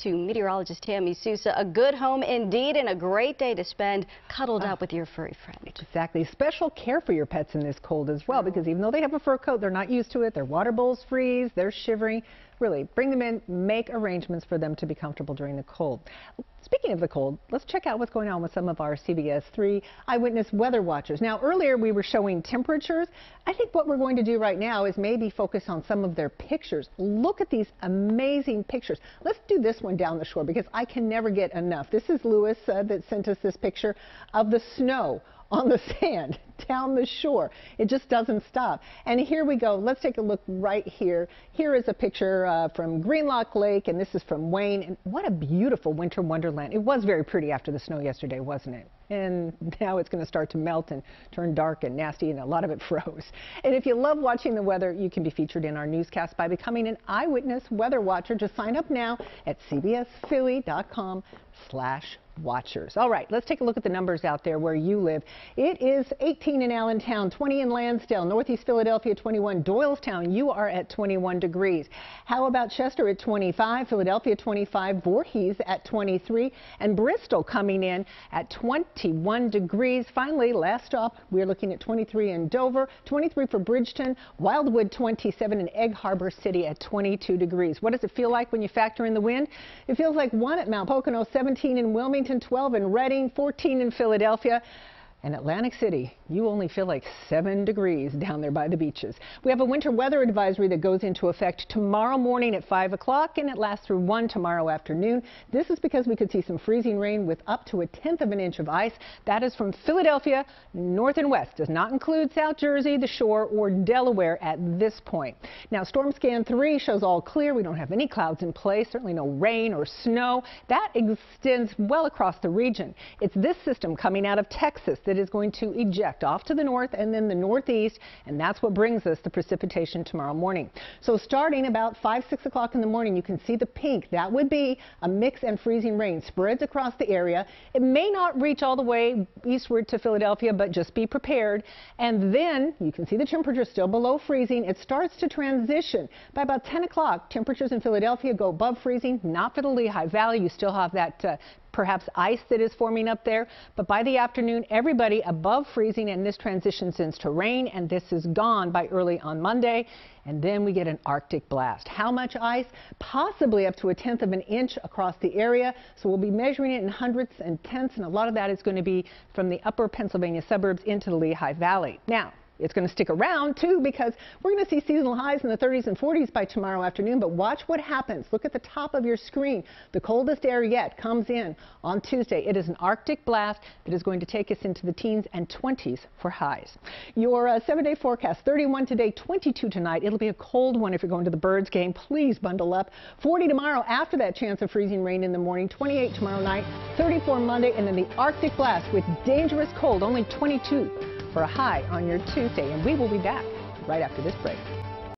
to meteorologist Tammy Sousa. A good home indeed and a great day to spend cuddled up with your furry friend. Exactly. Special care for your pets in this cold as well because even though they have a fur coat, they're not used to it. Their water bowls freeze, they're shivering. Really, bring them in, make arrangements for them to be comfortable during the cold. Speaking of the cold, let's check out what's going on with some of our CBS 3 eyewitness weather watchers. Now, earlier we were showing temperatures. I think what we're going to do right now is maybe focus on some of their pictures. Look at these amazing pictures. Let's do this one down the shore because I can never get enough. This is Lewis uh, that sent us this picture of the snow on the sand, down the shore. It just doesn't stop. And here we go. Let's take a look right here. Here is a picture uh, from Greenlock Lake, and this is from Wayne. And what a beautiful winter wonderland. It was very pretty after the snow yesterday, wasn't it? And now it's going to start to melt and turn dark and nasty, and a lot of it froze. And if you love watching the weather, you can be featured in our newscast by becoming an eyewitness weather watcher. Just sign up now at cbsphilly.com slash watchers. All right, let's take a look at the numbers out there where you live. It is 18 in Allentown, 20 in Lansdale, Northeast Philadelphia 21, Doylestown, you are at 21 degrees. How about Chester at 25, Philadelphia 25, Voorhees at 23, and Bristol coming in at 21 degrees. Finally, last stop, we're looking at 23 in Dover, 23 for Bridgeton, Wildwood 27, and Egg Harbor City at 22 degrees. What does it feel like when you factor in the wind? It feels like one at Mount Pocono, 17 in Wilmington, Washington, 12 in Reading, 14 in Philadelphia, and Atlantic City you only feel like seven degrees down there by the beaches. We have a winter weather advisory that goes into effect tomorrow morning at 5 o'clock and it lasts through 1 tomorrow afternoon. This is because we could see some freezing rain with up to a tenth of an inch of ice. That is from Philadelphia north and west. Does not include South Jersey, the shore, or Delaware at this point. Now, Storm Scan 3 shows all clear. We don't have any clouds in place, certainly no rain or snow. That extends well across the region. It's this system coming out of Texas that is going to eject effect off to the north and then the northeast, and that's what brings us the precipitation tomorrow morning. So starting about 5, 6 o'clock in the morning, you can see the pink. That would be a mix and freezing rain spreads across the area. It may not reach all the way eastward to Philadelphia, but just be prepared. And then you can see the temperature still below freezing. It starts to transition. By about 10 o'clock, temperatures in Philadelphia go above freezing, not for the Lehigh Valley. You still have that uh, perhaps ice that is forming up there. But by the afternoon, everybody above freezing, and this transitions into rain, and this is gone by early on Monday. And then we get an Arctic blast. How much ice? Possibly up to a tenth of an inch across the area. So we'll be measuring it in hundredths and tenths, and a lot of that is going to be from the upper Pennsylvania suburbs into the Lehigh Valley. Now, it's going to stick around too because we're going to see seasonal highs in the 30s and 40s by tomorrow afternoon. But watch what happens. Look at the top of your screen. The coldest air yet comes in on Tuesday. It is an Arctic blast that is going to take us into the teens and 20s for highs. Your uh, seven day forecast 31 today, 22 tonight. It'll be a cold one if you're going to the Birds game. Please bundle up. 40 tomorrow after that chance of freezing rain in the morning, 28 tomorrow night, 34 Monday, and then the Arctic blast with dangerous cold, only 22 for a high on your Tuesday. And we will be back right after this break.